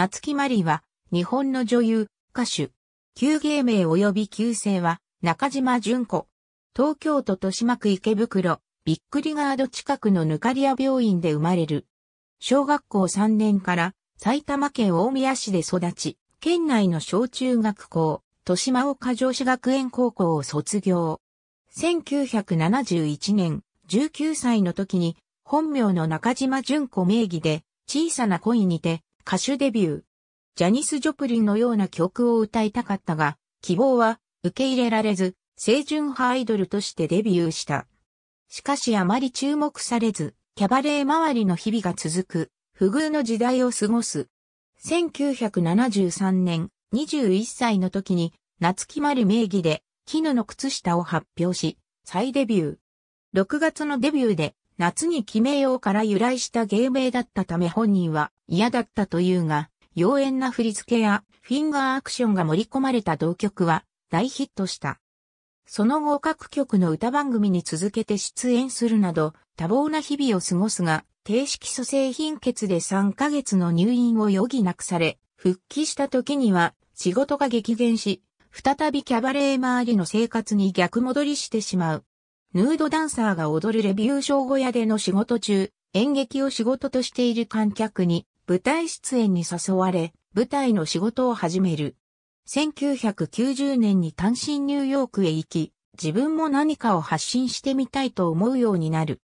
夏木マリは、日本の女優、歌手。旧芸名及び旧姓は、中島淳子。東京都豊島区池袋、ビックリガード近くのぬかりや病院で生まれる。小学校3年から埼玉県大宮市で育ち、県内の小中学校、豊島岡城市学園高校を卒業。1971年、19歳の時に、本名の中島淳子名義で、小さな恋にて、歌手デビュー。ジャニス・ジョプリンのような曲を歌いたかったが、希望は受け入れられず、清純派アイドルとしてデビューした。しかしあまり注目されず、キャバレー周りの日々が続く、不遇の時代を過ごす。1973年、21歳の時に、夏木まり名義で、絹の靴下を発表し、再デビュー。6月のデビューで、夏に記名うから由来した芸名だったため本人は、嫌だったというが、妖艶な振り付けやフィンガーアクションが盛り込まれた同曲は大ヒットした。その後各局の歌番組に続けて出演するなど多忙な日々を過ごすが、低色素性貧血で3ヶ月の入院を余儀なくされ、復帰した時には仕事が激減し、再びキャバレー周りの生活に逆戻りしてしまう。ヌードダンサーが踊るレビュー小小屋での仕事中、演劇を仕事としている観客に舞台出演に誘われ、舞台の仕事を始める。1990年に単身ニューヨークへ行き、自分も何かを発信してみたいと思うようになる。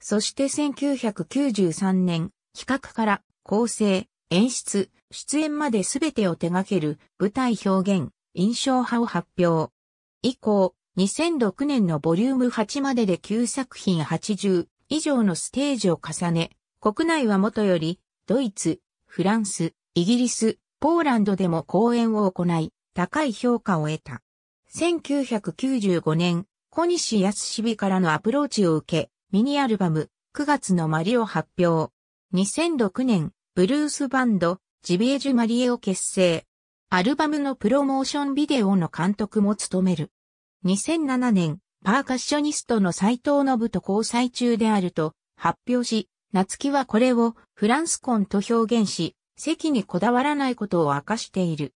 そして1993年、企画から構成、演出、出演まで全てを手掛ける舞台表現、印象派を発表。以降、2006年のボリューム8までで9作品80以上のステージを重ね、国内はもとよりドイツ、フランス、イギリス、ポーランドでも公演を行い、高い評価を得た。1995年、小西康史からのアプローチを受け、ミニアルバム、9月のマリを発表。2006年、ブルースバンド、ジビエジュ・マリエを結成。アルバムのプロモーションビデオの監督も務める。2007年、パーカッショニストの斎藤信と交際中であると発表し、夏木はこれをフランス婚と表現し、席にこだわらないことを明かしている。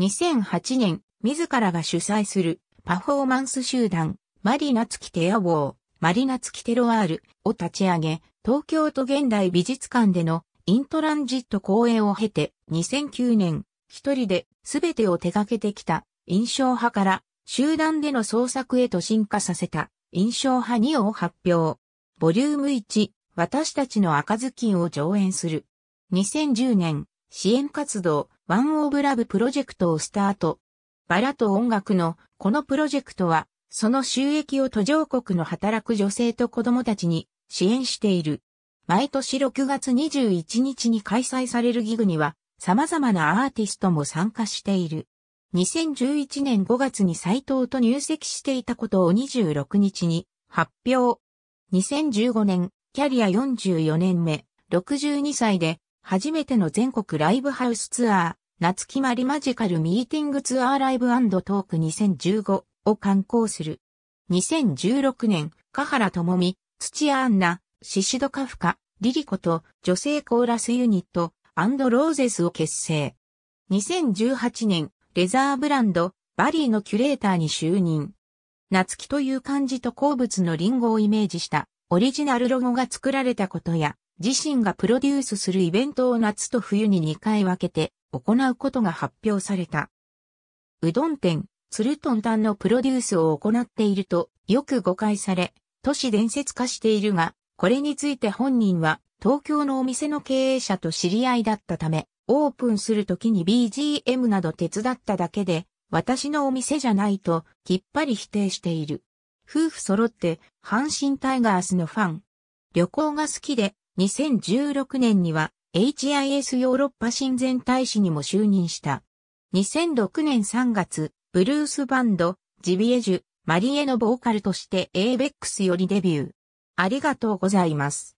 2008年、自らが主催するパフォーマンス集団、マリナツキテアウォー、マリナツキテロワールを立ち上げ、東京都現代美術館でのイントランジット公演を経て、2009年、一人で全てを手掛けてきた印象派から集団での創作へと進化させた印象派2を発表。ボリューム1、私たちの赤ずきんを上演する。2010年、支援活動、ワンオブラブプロジェクトをスタート。バラと音楽のこのプロジェクトは、その収益を途上国の働く女性と子供たちに支援している。毎年6月21日に開催されるギグには、様々なアーティストも参加している。2011年5月に斎藤と入籍していたことを26日に発表。2015年キャリア44年目、62歳で、初めての全国ライブハウスツアー、夏決まりマジカルミーティングツアーライブトーク2015を観光する。2016年、カハラトモミ、土屋アンナ、シシドカフカ、リリコと女性コーラスユニット、アンドローゼスを結成。2018年、レザーブランド、バリーのキュレーターに就任。夏木という漢字と鉱物のリンゴをイメージしたオリジナルロゴが作られたことや、自身がプロデュースするイベントを夏と冬に2回分けて行うことが発表された。うどん店、鶴とトンタンのプロデュースを行っているとよく誤解され、都市伝説化しているが、これについて本人は東京のお店の経営者と知り合いだったため、オープンするときに BGM など手伝っただけで、私のお店じゃないときっぱり否定している。夫婦揃って、阪神タイガースのファン。旅行が好きで、2016年には HIS ヨーロッパ親善大使にも就任した。2006年3月、ブルースバンド、ジビエジュ、マリエのボーカルとして ABEX よりデビュー。ありがとうございます。